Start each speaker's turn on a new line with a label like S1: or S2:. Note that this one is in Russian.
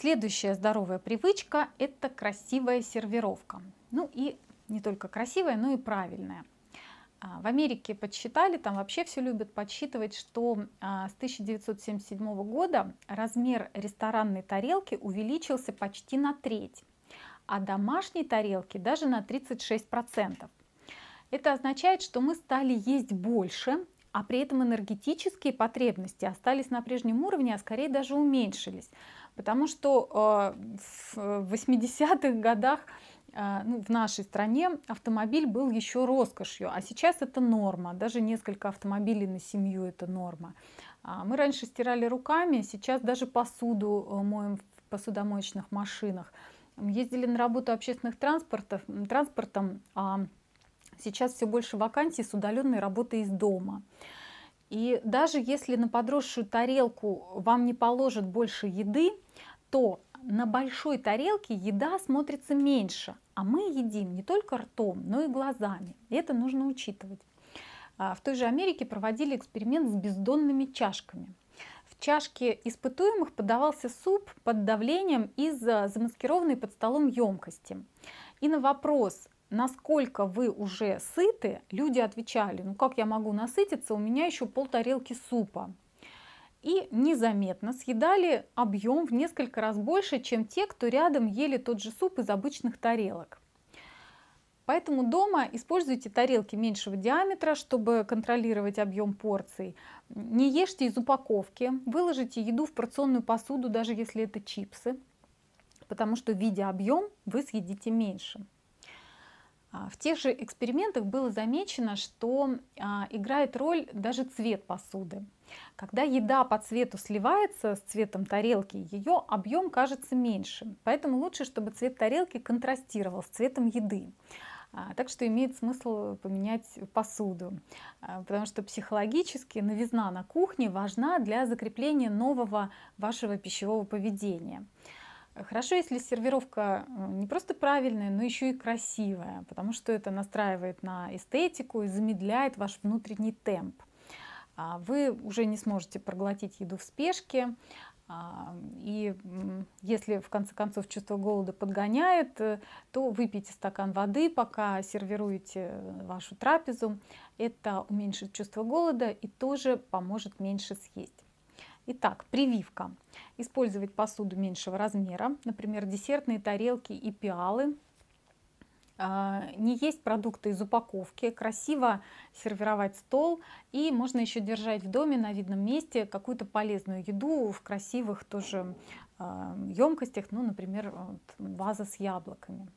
S1: Следующая здоровая привычка – это красивая сервировка. Ну и не только красивая, но и правильная. А, в Америке подсчитали, там вообще все любят подсчитывать, что а, с 1977 года размер ресторанной тарелки увеличился почти на треть, а домашней тарелки даже на 36%. Это означает, что мы стали есть больше, а при этом энергетические потребности остались на прежнем уровне, а скорее даже уменьшились. Потому что а, в 80-х э, годах а, ну, в нашей стране автомобиль был еще роскошью, а сейчас это норма. Даже несколько автомобилей на семью это норма. А, мы раньше стирали руками, сейчас даже посуду э, моем в посудомоечных машинах. Ездили на работу общественных транспортов, транспортом, а сейчас все больше вакансий с удаленной работой из дома. И даже если на подросшую тарелку вам не положат больше еды, то на большой тарелке еда смотрится меньше, а мы едим не только ртом, но и глазами. И это нужно учитывать. А, в той же Америке проводили эксперимент с бездонными чашками. В чашке испытуемых подавался суп под давлением из а, замаскированной под столом емкости. И на вопрос, насколько вы уже сыты, люди отвечали, ну как я могу насытиться, у меня еще пол тарелки супа и незаметно съедали объем в несколько раз больше, чем те, кто рядом ели тот же суп из обычных тарелок. Поэтому дома используйте тарелки меньшего диаметра, чтобы контролировать объем порций. Не ешьте из упаковки, выложите еду в порционную посуду, даже если это чипсы, потому что, видя объем, вы съедите меньше. А, в тех же экспериментах было замечено, что а, играет роль даже цвет посуды. Когда еда по цвету сливается с цветом тарелки, ее объем кажется меньше. Поэтому лучше, чтобы цвет тарелки контрастировал с цветом еды. А, так что имеет смысл поменять посуду, потому что психологически новизна на кухне важна для закрепления нового вашего пищевого поведения. Хорошо, если сервировка э, не просто правильная, но еще и красивая, потому что это настраивает на эстетику и замедляет ваш внутренний темп. А, вы уже не сможете проглотить еду в спешке, а, и если в конце концов чувство голода подгоняет, э, то выпейте стакан воды, пока сервируете э, вашу трапезу. Это уменьшит чувство голода и тоже поможет меньше съесть. Итак, прививка. Использовать посуду меньшего размера, например, десертные тарелки и пиалы. А, не есть продукты из упаковки, красиво сервировать стол и можно еще держать в доме на видном месте какую-то полезную еду в красивых тоже а, емкостях, ну, например, вот, ваза с яблоками.